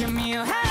give me a hand.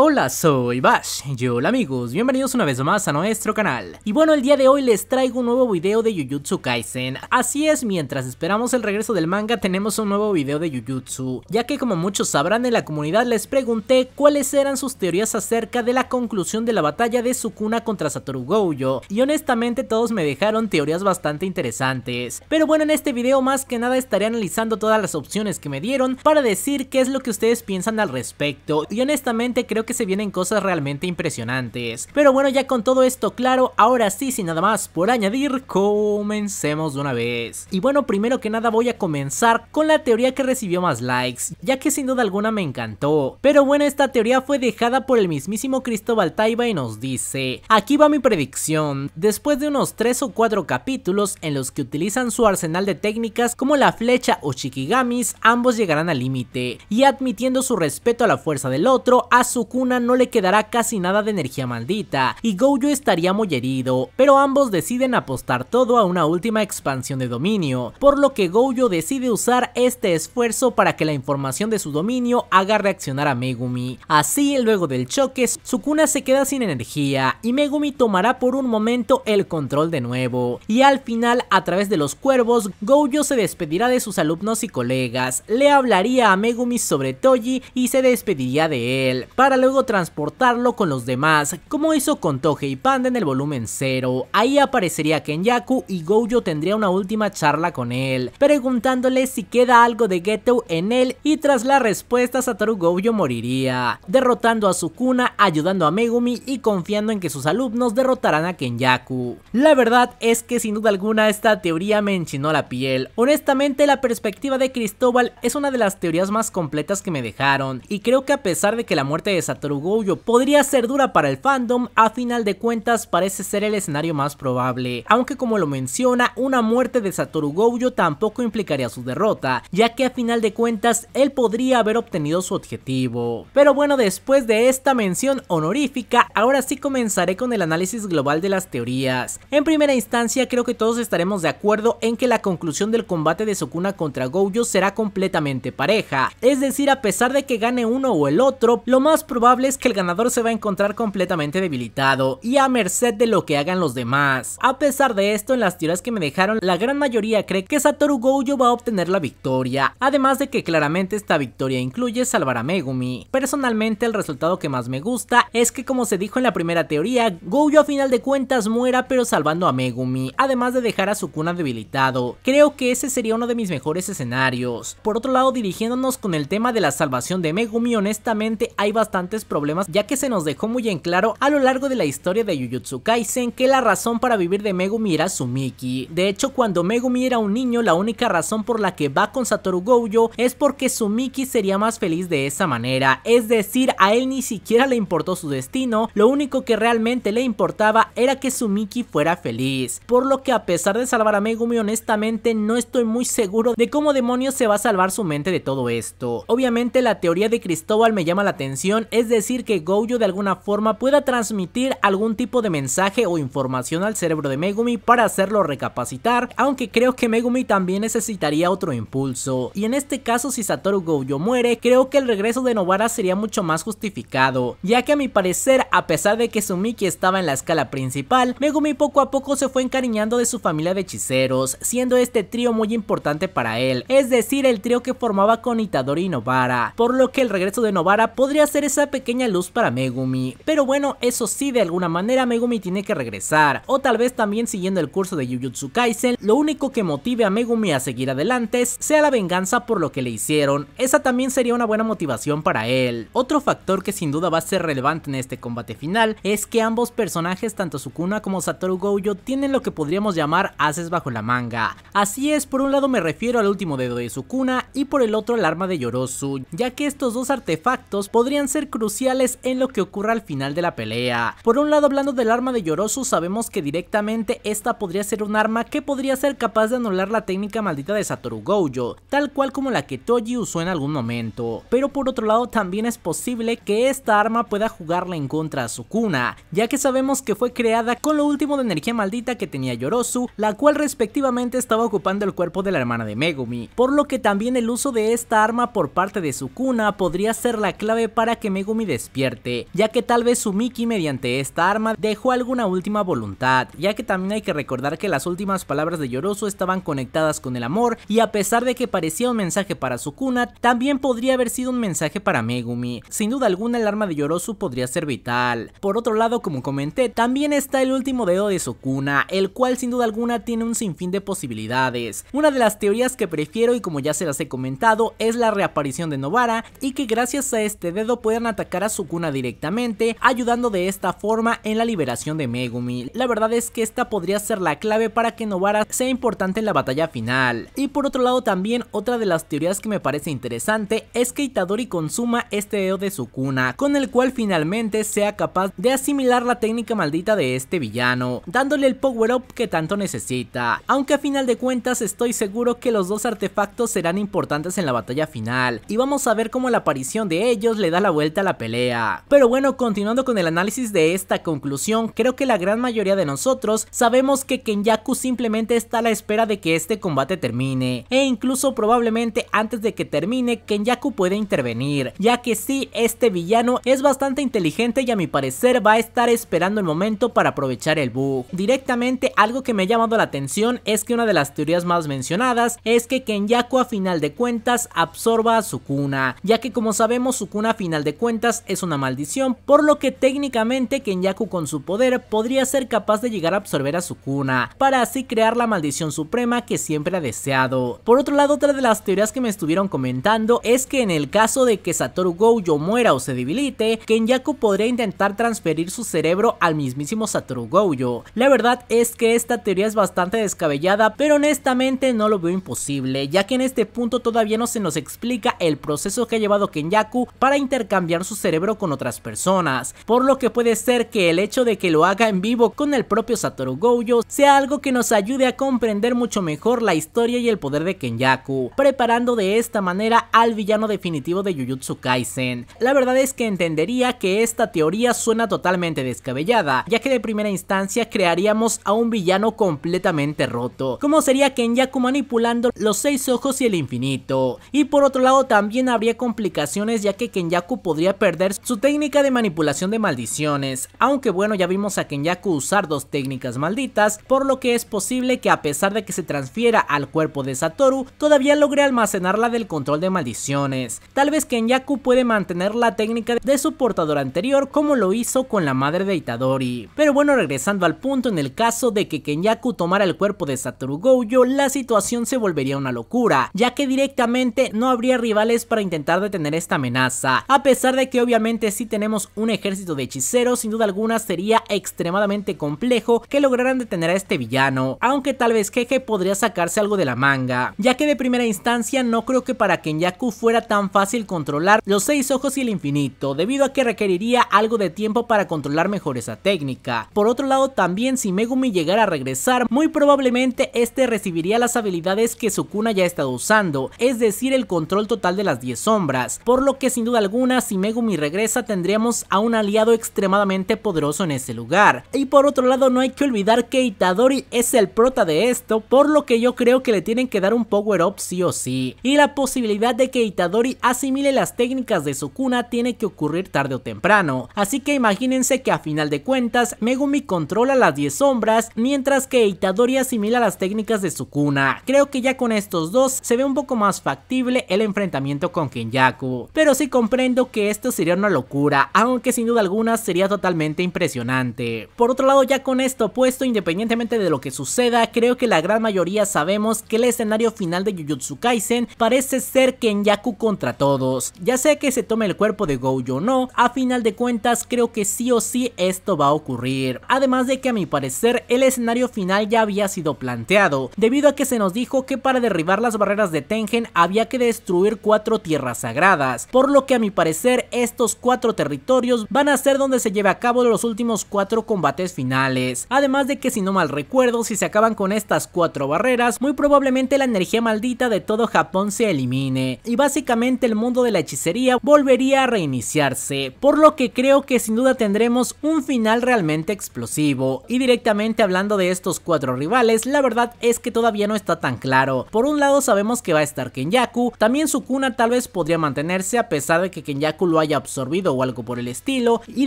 Hola, soy Bash, yo hola amigos, bienvenidos una vez más a nuestro canal. Y bueno, el día de hoy les traigo un nuevo video de Jujutsu Kaisen. Así es, mientras esperamos el regreso del manga tenemos un nuevo video de Jujutsu, ya que como muchos sabrán en la comunidad les pregunté cuáles eran sus teorías acerca de la conclusión de la batalla de Sukuna contra Satoru Gojo, y honestamente todos me dejaron teorías bastante interesantes. Pero bueno, en este video más que nada estaré analizando todas las opciones que me dieron para decir qué es lo que ustedes piensan al respecto, y honestamente creo que que se vienen cosas realmente impresionantes. Pero bueno, ya con todo esto claro, ahora sí, sin nada más por añadir, comencemos de una vez. Y bueno, primero que nada voy a comenzar con la teoría que recibió más likes, ya que sin duda alguna me encantó. Pero bueno, esta teoría fue dejada por el mismísimo Cristóbal Taiba y nos dice, aquí va mi predicción, después de unos 3 o 4 capítulos en los que utilizan su arsenal de técnicas como la flecha o shikigamis, ambos llegarán al límite, y admitiendo su respeto a la fuerza del otro, a su Sukuna no le quedará casi nada de energía maldita y Gojo estaría muy herido, pero ambos deciden apostar todo a una última expansión de dominio, por lo que Gojo decide usar este esfuerzo para que la información de su dominio haga reaccionar a Megumi. Así, luego del choque, Sukuna se queda sin energía y Megumi tomará por un momento el control de nuevo, y al final, a través de los cuervos, Gojo se despedirá de sus alumnos y colegas, le hablaría a Megumi sobre Toji y se despediría de él, para luego transportarlo con los demás, como hizo con y Panda en el volumen 0. Ahí aparecería Kenyaku y Gojo tendría una última charla con él, preguntándole si queda algo de Geto en él y tras la respuesta Satoru Gojo moriría, derrotando a Sukuna, ayudando a Megumi y confiando en que sus alumnos derrotarán a Kenyaku. La verdad es que sin duda alguna esta teoría me enchinó la piel. Honestamente la perspectiva de Cristóbal es una de las teorías más completas que me dejaron y creo que a pesar de que la muerte de Satoru podría ser dura para el fandom, a final de cuentas parece ser el escenario más probable, aunque como lo menciona, una muerte de Satoru Gojo tampoco implicaría su derrota, ya que a final de cuentas él podría haber obtenido su objetivo. Pero bueno, después de esta mención honorífica, ahora sí comenzaré con el análisis global de las teorías. En primera instancia creo que todos estaremos de acuerdo en que la conclusión del combate de Sokuna contra Gojo será completamente pareja, es decir a pesar de que gane uno o el otro, lo más probable probable es que el ganador se va a encontrar completamente debilitado y a merced de lo que hagan los demás. A pesar de esto, en las teorías que me dejaron, la gran mayoría cree que Satoru Gojo va a obtener la victoria, además de que claramente esta victoria incluye salvar a Megumi. Personalmente, el resultado que más me gusta es que como se dijo en la primera teoría, Gojo a final de cuentas muera pero salvando a Megumi, además de dejar a Sukuna debilitado. Creo que ese sería uno de mis mejores escenarios. Por otro lado, dirigiéndonos con el tema de la salvación de Megumi, honestamente hay bastante problemas ya que se nos dejó muy en claro a lo largo de la historia de Jujutsu Kaisen que la razón para vivir de Megumi era Sumiki. De hecho cuando Megumi era un niño la única razón por la que va con Satoru Gojo es porque Sumiki sería más feliz de esa manera, es decir a él ni siquiera le importó su destino, lo único que realmente le importaba era que Sumiki fuera feliz, por lo que a pesar de salvar a Megumi honestamente no estoy muy seguro de cómo demonios se va a salvar su mente de todo esto. Obviamente la teoría de Cristóbal me llama la atención, es decir que Gojo de alguna forma pueda transmitir algún tipo de mensaje o información al cerebro de Megumi para hacerlo recapacitar, aunque creo que Megumi también necesitaría otro impulso, y en este caso si Satoru Gojo muere, creo que el regreso de Novara sería mucho más justificado, ya que a mi parecer, a pesar de que Sumiki estaba en la escala principal, Megumi poco a poco se fue encariñando de su familia de hechiceros, siendo este trío muy importante para él, es decir, el trío que formaba con Itadori y Novara, por lo que el regreso de Novara podría ser esa pequeña luz para Megumi. Pero bueno, eso sí, de alguna manera Megumi tiene que regresar, o tal vez también siguiendo el curso de Jujutsu Kaisen, lo único que motive a Megumi a seguir adelante sea la venganza por lo que le hicieron, esa también sería una buena motivación para él. Otro factor que sin duda va a ser relevante en este combate final es que ambos personajes, tanto Sukuna como Satoru Gojo, tienen lo que podríamos llamar haces bajo la manga. Así es, por un lado me refiero al último dedo de Sukuna y por el otro al arma de Yorosu, ya que estos dos artefactos podrían ser cruciales en lo que ocurra al final de la pelea. Por un lado hablando del arma de Yorosu sabemos que directamente esta podría ser un arma que podría ser capaz de anular la técnica maldita de Satoru Gojo, tal cual como la que Toji usó en algún momento. Pero por otro lado también es posible que esta arma pueda jugarla en contra a Sukuna, ya que sabemos que fue creada con lo último de energía maldita que tenía Yorosu, la cual respectivamente estaba ocupando el cuerpo de la hermana de Megumi, por lo que también el uso de esta arma por parte de Sukuna podría ser la clave para que Megumi Megumi despierte, ya que tal vez Sumiki mediante esta arma dejó alguna última voluntad, ya que también hay que recordar que las últimas palabras de Yoroso estaban conectadas con el amor y a pesar de que parecía un mensaje para Sukuna, también podría haber sido un mensaje para Megumi. Sin duda alguna el arma de Yorosu podría ser vital. Por otro lado, como comenté, también está el último dedo de Sukuna, el cual sin duda alguna tiene un sinfín de posibilidades. Una de las teorías que prefiero y como ya se las he comentado es la reaparición de Novara y que gracias a este dedo puedan atacar a Sukuna directamente, ayudando de esta forma en la liberación de Megumi. La verdad es que esta podría ser la clave para que Novara sea importante en la batalla final. Y por otro lado también otra de las teorías que me parece interesante es que Itadori consuma este dedo de Sukuna, con el cual finalmente sea capaz de asimilar la técnica maldita de este villano, dándole el power up que tanto necesita. Aunque a final de cuentas estoy seguro que los dos artefactos serán importantes en la batalla final, y vamos a ver cómo la aparición de ellos le da la vuelta la pelea. Pero bueno, continuando con el análisis de esta conclusión, creo que la gran mayoría de nosotros sabemos que Kenyaku simplemente está a la espera de que este combate termine, e incluso probablemente antes de que termine, Kenyaku puede intervenir, ya que sí, este villano es bastante inteligente y a mi parecer va a estar esperando el momento para aprovechar el bug. Directamente, algo que me ha llamado la atención es que una de las teorías más mencionadas es que Kenyaku a final de cuentas absorba a Sukuna, ya que como sabemos Sukuna a final de cuentas es una maldición, por lo que técnicamente Kenyaku con su poder podría ser capaz de llegar a absorber a Sukuna, para así crear la maldición suprema que siempre ha deseado. Por otro lado, otra de las teorías que me estuvieron comentando es que en el caso de que Satoru Gojo muera o se debilite, Kenyaku podría intentar transferir su cerebro al mismísimo Satoru Gojo. La verdad es que esta teoría es bastante descabellada, pero honestamente no lo veo imposible, ya que en este punto todavía no se nos explica el proceso que ha llevado Kenyaku para intercambiar su cerebro con otras personas, por lo que puede ser que el hecho de que lo haga en vivo con el propio Satoru Gojo sea algo que nos ayude a comprender mucho mejor la historia y el poder de Kenyaku, preparando de esta manera al villano definitivo de Jujutsu Kaisen. La verdad es que entendería que esta teoría suena totalmente descabellada, ya que de primera instancia crearíamos a un villano completamente roto, como sería Kenyaku manipulando los seis ojos y el infinito. Y por otro lado también habría complicaciones ya que Kenyaku podría perder su técnica de manipulación de maldiciones, aunque bueno ya vimos a Kenyaku usar dos técnicas malditas, por lo que es posible que a pesar de que se transfiera al cuerpo de Satoru, todavía logre almacenarla del control de maldiciones. Tal vez Kenyaku puede mantener la técnica de su portador anterior como lo hizo con la madre de Itadori. Pero bueno regresando al punto en el caso de que Kenyaku tomara el cuerpo de Satoru Gojo, la situación se volvería una locura, ya que directamente no habría rivales para intentar detener esta amenaza, a pesar de que obviamente si tenemos un ejército de hechiceros, sin duda alguna sería extremadamente complejo que lograran detener a este villano, aunque tal vez Jeje podría sacarse algo de la manga, ya que de primera instancia no creo que para Kenyaku fuera tan fácil controlar los seis ojos y el infinito, debido a que requeriría algo de tiempo para controlar mejor esa técnica. Por otro lado también si Megumi llegara a regresar, muy probablemente este recibiría las habilidades que Sukuna ya ha estado usando, es decir el control total de las 10 sombras, por lo que sin duda alguna si Megumi regresa tendríamos a un aliado extremadamente poderoso en ese lugar. Y por otro lado no hay que olvidar que Itadori es el prota de esto, por lo que yo creo que le tienen que dar un power up sí o sí. Y la posibilidad de que Itadori asimile las técnicas de Sukuna tiene que ocurrir tarde o temprano. Así que imagínense que a final de cuentas Megumi controla las 10 sombras mientras que Itadori asimila las técnicas de Sukuna. Creo que ya con estos dos se ve un poco más factible el enfrentamiento con Kenyaku. Pero sí comprendo que es esto sería una locura, aunque sin duda alguna sería totalmente impresionante. Por otro lado, ya con esto puesto, independientemente de lo que suceda, creo que la gran mayoría sabemos que el escenario final de Jujutsu Kaisen parece ser Kenyaku contra todos. Ya sea que se tome el cuerpo de Gojo o no, a final de cuentas creo que sí o sí esto va a ocurrir. Además de que a mi parecer el escenario final ya había sido planteado, debido a que se nos dijo que para derribar las barreras de Tengen había que destruir cuatro tierras sagradas, por lo que a mi parecer estos cuatro territorios van a ser donde se lleve a cabo los últimos cuatro combates finales. Además de que si no mal recuerdo, si se acaban con estas cuatro barreras, muy probablemente la energía maldita de todo Japón se elimine y básicamente el mundo de la hechicería volvería a reiniciarse, por lo que creo que sin duda tendremos un final realmente explosivo. Y directamente hablando de estos cuatro rivales, la verdad es que todavía no está tan claro. Por un lado sabemos que va a estar Kenyaku, también Sukuna tal vez podría mantenerse a pesar de que Kenyaku lo haya absorbido o algo por el estilo, y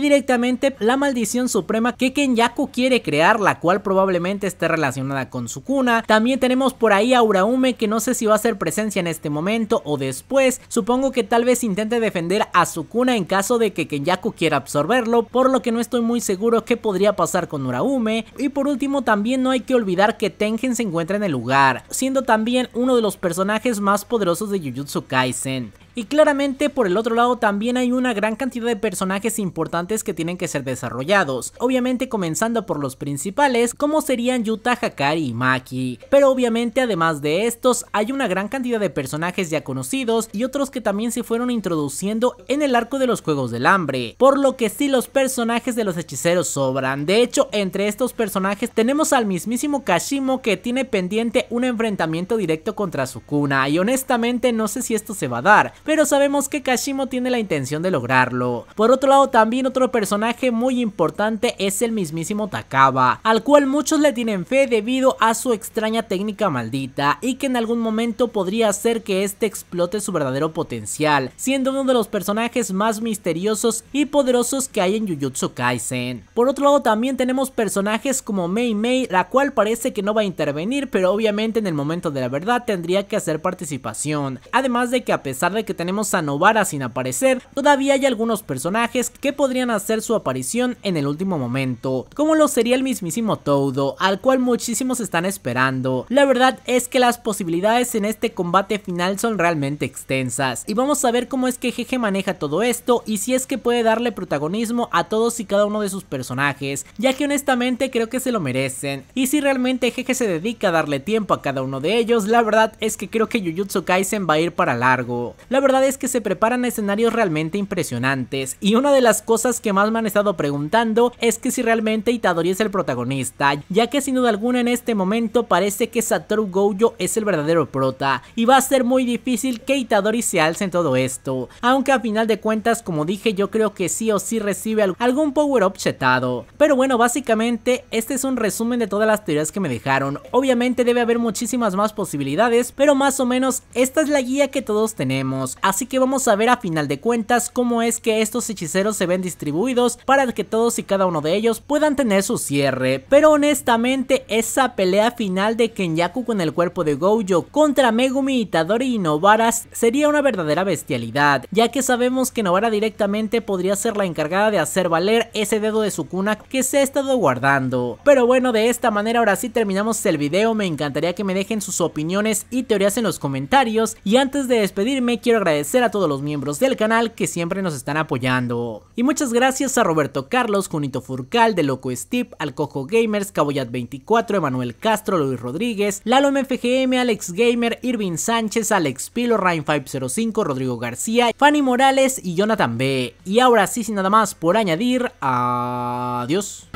directamente la maldición suprema que Kenyaku quiere crear, la cual probablemente esté relacionada con su cuna. También tenemos por ahí a Uraume que no sé si va a ser presencia en este momento o después, supongo que tal vez intente defender a su cuna en caso de que Kenyaku quiera absorberlo, por lo que no estoy muy seguro qué podría pasar con Uraume. Y por último también no hay que olvidar que Tengen se encuentra en el lugar, siendo también uno de los personajes más poderosos de Jujutsu Kaisen. Y claramente por el otro lado también hay una gran cantidad de personajes importantes que tienen que ser desarrollados, obviamente comenzando por los principales como serían Yuta, Hakari y Maki, pero obviamente además de estos hay una gran cantidad de personajes ya conocidos y otros que también se fueron introduciendo en el arco de los Juegos del Hambre, por lo que sí los personajes de los hechiceros sobran, de hecho entre estos personajes tenemos al mismísimo Kashimo que tiene pendiente un enfrentamiento directo contra Sukuna y honestamente no sé si esto se va a dar, pero sabemos que Kashimo tiene la intención de lograrlo. Por otro lado, también otro personaje muy importante es el mismísimo Takaba, al cual muchos le tienen fe debido a su extraña técnica maldita y que en algún momento podría hacer que este explote su verdadero potencial, siendo uno de los personajes más misteriosos y poderosos que hay en Jujutsu Kaisen. Por otro lado, también tenemos personajes como Mei Mei, la cual parece que no va a intervenir, pero obviamente en el momento de la verdad tendría que hacer participación. Además de que a pesar de que tenemos a Novara sin aparecer, todavía hay algunos personajes que podrían hacer su aparición en el último momento, como lo sería el mismísimo Todo, al cual muchísimos están esperando. La verdad es que las posibilidades en este combate final son realmente extensas, y vamos a ver cómo es que Jeje maneja todo esto y si es que puede darle protagonismo a todos y cada uno de sus personajes, ya que honestamente creo que se lo merecen, y si realmente Jeje se dedica a darle tiempo a cada uno de ellos, la verdad es que creo que Jujutsu Kaisen va a ir para largo. La verdad es que se preparan escenarios realmente impresionantes y una de las cosas que más me han estado preguntando es que si realmente Itadori es el protagonista, ya que sin duda alguna en este momento parece que Satoru Gojo es el verdadero prota y va a ser muy difícil que Itadori se alce en todo esto, aunque a final de cuentas como dije yo creo que sí o sí recibe algún power up chetado, pero bueno básicamente este es un resumen de todas las teorías que me dejaron, obviamente debe haber muchísimas más posibilidades pero más o menos esta es la guía que todos tenemos así que vamos a ver a final de cuentas cómo es que estos hechiceros se ven distribuidos para que todos y cada uno de ellos puedan tener su cierre. Pero honestamente esa pelea final de Kenyaku con el cuerpo de Gojo contra Megumi, Itadori y Novaras sería una verdadera bestialidad, ya que sabemos que Novara directamente podría ser la encargada de hacer valer ese dedo de su cuna que se ha estado guardando. Pero bueno, de esta manera ahora sí terminamos el video, me encantaría que me dejen sus opiniones y teorías en los comentarios y antes de despedirme quiero agradecer a todos los miembros del canal que siempre nos están apoyando. Y muchas gracias a Roberto Carlos, Junito Furcal, De Loco Steve, Alcojo Gamers, Caboyat24, Emanuel Castro, Luis Rodríguez, Lalo MFGM, Alex Gamer, Irving Sánchez, Alex Pilo, Rain505, Rodrigo García, Fanny Morales y Jonathan B. Y ahora sí, sin nada más por añadir, adiós.